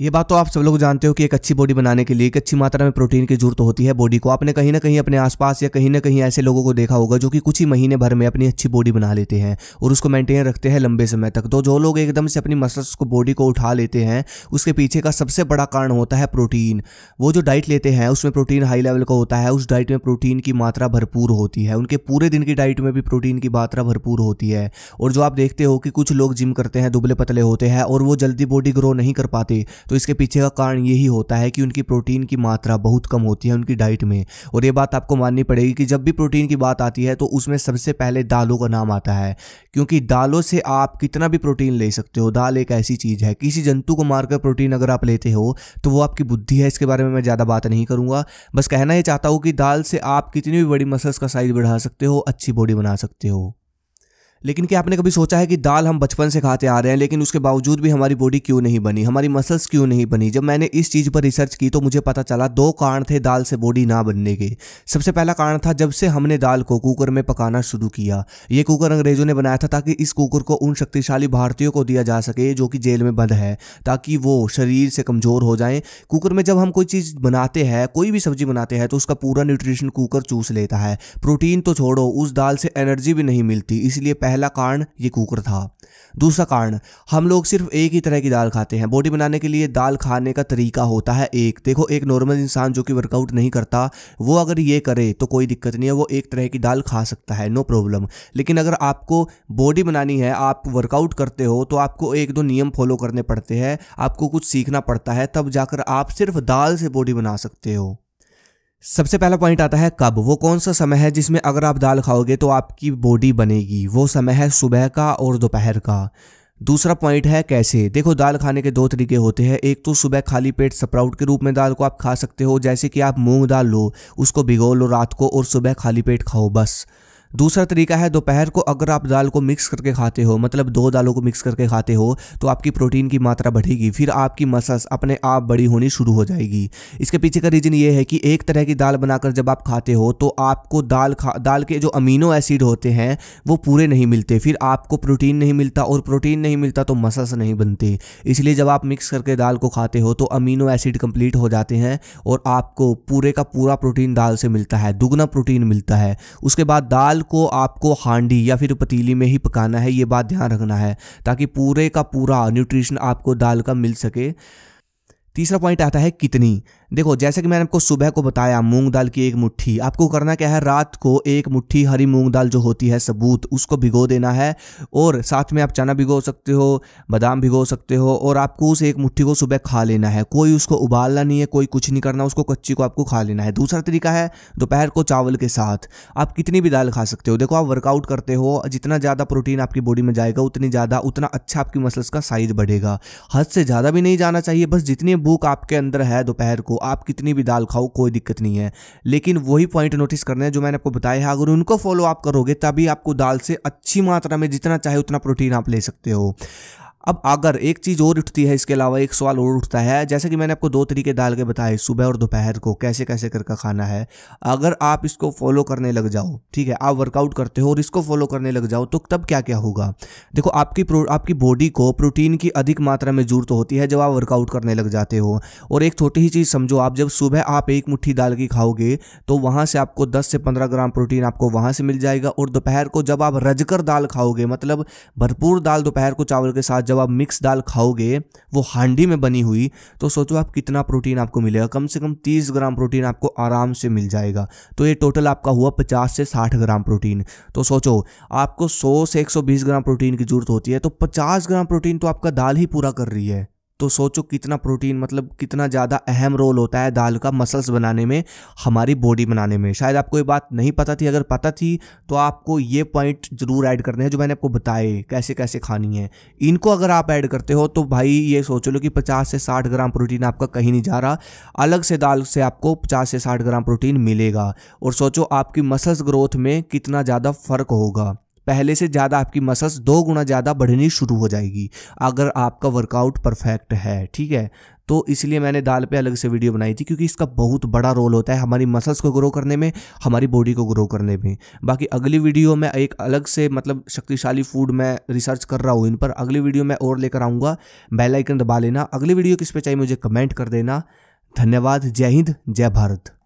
ये बात तो आप सब लोग जानते हो कि एक अच्छी बॉडी बनाने के लिए एक अच्छी मात्रा में प्रोटीन की जरूरत होती है बॉडी को आपने कहीं ना कहीं अपने आसपास या कहीं ना कहीं ऐसे लोगों को देखा होगा जो कि कुछ ही महीने भर में अपनी अच्छी बॉडी बना लेते हैं और उसको मेंटेन रखते हैं लंबे समय तक तो जो लोग एकदम से अपनी मसल्स को बॉडी को उठा लेते हैं उसके पीछे का सबसे बड़ा कारण होता है प्रोटीन वो जो डाइट लेते हैं उसमें प्रोटीन हाई लेवल का होता है उस डाइट में प्रोटीन की मात्रा भरपूर होती है उनके पूरे दिन की डाइट में भी प्रोटीन की मात्रा भरपूर होती है और जो आप देखते हो कि कुछ लोग जिम करते हैं दुबले पतले होते हैं और वो जल्दी बॉडी ग्रो नहीं कर पाते तो इसके पीछे का कारण यही होता है कि उनकी प्रोटीन की मात्रा बहुत कम होती है उनकी डाइट में और ये बात आपको माननी पड़ेगी कि जब भी प्रोटीन की बात आती है तो उसमें सबसे पहले दालों का नाम आता है क्योंकि दालों से आप कितना भी प्रोटीन ले सकते हो दाल एक ऐसी चीज़ है किसी जंतु को मारकर प्रोटीन अगर आप लेते हो तो वो आपकी बुद्धि है इसके बारे में मैं ज़्यादा बात नहीं करूँगा बस कहना ये चाहता हूँ कि दाल से आप कितनी भी बड़ी मसल्स का साइज बढ़ा सकते हो अच्छी बॉडी बना सकते हो लेकिन क्या आपने कभी सोचा है कि दाल हम बचपन से खाते आ रहे हैं लेकिन उसके बावजूद भी हमारी बॉडी क्यों नहीं बनी हमारी मसल्स क्यों नहीं बनी जब मैंने इस चीज़ पर रिसर्च की तो मुझे पता चला दो कारण थे दाल से बॉडी ना बनने के सबसे पहला कारण था जब से हमने दाल को कुकर में पकाना शुरू किया ये कुकर अंग्रेजों ने बनाया था ताकि इस कुकर को उन शक्तिशाली भारतीयों को दिया जा सके जो कि जेल में बंद है ताकि वो शरीर से कमज़ोर हो जाएं कुकर में जब हम कोई चीज़ बनाते हैं कोई भी सब्जी बनाते हैं तो उसका पूरा न्यूट्रिशन कुकर चूस लेता है प्रोटीन तो छोड़ो उस दाल से एनर्जी भी नहीं मिलती इसलिए पहला कारण ये कुकर था दूसरा कारण हम लोग सिर्फ एक ही तरह की दाल खाते हैं बॉडी बनाने के लिए दाल खाने का तरीका होता है एक देखो एक नॉर्मल इंसान जो कि वर्कआउट नहीं करता वो अगर ये करे तो कोई दिक्कत नहीं है वो एक तरह की दाल खा सकता है नो प्रॉब्लम लेकिन अगर आपको बॉडी बनानी है आप वर्कआउट करते हो तो आपको एक दो नियम फॉलो करने पड़ते हैं आपको कुछ सीखना पड़ता है तब जाकर आप सिर्फ दाल से बॉडी बना सकते हो सबसे पहला पॉइंट आता है कब वो कौन सा समय है जिसमें अगर आप दाल खाओगे तो आपकी बॉडी बनेगी वो समय है सुबह का और दोपहर का दूसरा पॉइंट है कैसे देखो दाल खाने के दो तरीके होते हैं एक तो सुबह खाली पेट स्प्राउट के रूप में दाल को आप खा सकते हो जैसे कि आप मूंग दाल लो उसको भिगो लो रात को और सुबह खाली पेट खाओ बस दूसरा तरीका है दोपहर को अगर आप दाल को मिक्स करके खाते हो मतलब दो दालों को मिक्स करके खाते हो तो आपकी प्रोटीन की मात्रा बढ़ेगी फिर आपकी मसल्स अपने आप बड़ी होनी शुरू हो जाएगी इसके पीछे का रीज़न ये है कि एक तरह की दाल बनाकर जब आप खाते हो तो आपको दाल खा दाल के जो अमीनो एसिड होते हैं वो पूरे नहीं मिलते फिर आपको प्रोटीन नहीं मिलता और प्रोटीन नहीं मिलता तो मसल्स नहीं बनते इसलिए जब आप मिक्स करके दाल को खाते हो तो अमीनो एसिड कंप्लीट हो जाते हैं और आपको पूरे का पूरा प्रोटीन दाल से मिलता है दुगना प्रोटीन मिलता है उसके बाद दाल दाल को आपको हांडी या फिर पतीली में ही पकाना है ये बात ध्यान रखना है ताकि पूरे का पूरा न्यूट्रिशन आपको दाल का मिल सके तीसरा पॉइंट आता है कितनी देखो जैसे कि मैंने आपको सुबह को बताया मूंग दाल की एक मुट्ठी आपको करना क्या है रात को एक मुट्ठी हरी मूंग दाल जो होती है सबूत उसको भिगो देना है और साथ में आप चना भिगो सकते हो बादाम भिगो सकते हो और आपको उस एक मुट्ठी को सुबह खा लेना है कोई उसको उबालना नहीं है कोई कुछ नहीं करना उसको कच्ची को आपको खा लेना है दूसरा तरीका है दोपहर को चावल के साथ आप कितनी भी दाल खा सकते हो देखो आप वर्कआउट करते हो जितना ज़्यादा प्रोटीन आपकी बॉडी में जाएगा उतनी ज़्यादा उतना अच्छा आपकी मसल्स का साइज बढ़ेगा हद से ज़्यादा भी नहीं जाना चाहिए बस जितनी भूख आपके अंदर है दोपहर को आप कितनी भी दाल खाओ कोई दिक्कत नहीं है लेकिन वही पॉइंट नोटिस करने है जो मैंने आपको बताया है अगर उनको फॉलो आप करोगे तभी आपको दाल से अच्छी मात्रा में जितना चाहे उतना प्रोटीन आप ले सकते हो अब अगर एक चीज़ और उठती है इसके अलावा एक सवाल और उठता है जैसे कि मैंने आपको दो तरीके दाल के बताए सुबह और दोपहर को कैसे कैसे करके खाना है अगर आप इसको फॉलो करने लग जाओ ठीक है आप वर्कआउट करते हो और इसको फॉलो करने लग जाओ तो तब क्या क्या होगा देखो आपकी आपकी बॉडी को प्रोटीन की अधिक मात्रा में जरूरत होती है जब आप वर्कआउट करने लग जाते हो और एक छोटी ही चीज़ समझो आप जब सुबह आप एक मुठ्ठी दाल की खाओगे तो वहाँ से आपको दस से पंद्रह ग्राम प्रोटीन आपको वहाँ से मिल जाएगा और दोपहर को जब आप रजकर दाल खाओगे मतलब भरपूर दाल दोपहर को चावल के साथ जब आप मिक्स दाल खाओगे वो हांडी में बनी हुई तो सोचो आप कितना प्रोटीन आपको मिलेगा कम से कम तीस ग्राम प्रोटीन आपको आराम से मिल जाएगा तो ये टोटल आपका हुआ पचास से साठ ग्राम प्रोटीन तो सोचो आपको सौ से एक सौ बीस ग्राम प्रोटीन की जरूरत होती है तो पचास ग्राम प्रोटीन तो आपका दाल ही पूरा कर रही है तो सोचो कितना प्रोटीन मतलब कितना ज़्यादा अहम रोल होता है दाल का मसल्स बनाने में हमारी बॉडी बनाने में शायद आपको ये बात नहीं पता थी अगर पता थी तो आपको ये पॉइंट ज़रूर ऐड करने हैं जो मैंने आपको बताए कैसे कैसे खानी है इनको अगर आप ऐड करते हो तो भाई ये सोच लो कि पचास से साठ ग्राम प्रोटीन आपका कहीं नहीं जा रहा अलग से दाल से आपको पचास से साठ ग्राम प्रोटीन मिलेगा और सोचो आपकी मसल्स ग्रोथ में कितना ज़्यादा फ़र्क होगा पहले से ज़्यादा आपकी मसल्स दो गुना ज़्यादा बढ़नी शुरू हो जाएगी अगर आपका वर्कआउट परफेक्ट है ठीक है तो इसलिए मैंने दाल पे अलग से वीडियो बनाई थी क्योंकि इसका बहुत बड़ा रोल होता है हमारी मसल्स को ग्रो करने में हमारी बॉडी को ग्रो करने में बाकी अगली वीडियो में एक अलग से मतलब शक्तिशाली फूड मैं रिसर्च कर रहा हूँ इन पर अगली वीडियो मैं और लेकर आऊँगा बेलाइकन दबा लेना अगली वीडियो किस पर चाहिए मुझे कमेंट कर देना धन्यवाद जय हिंद जय भारत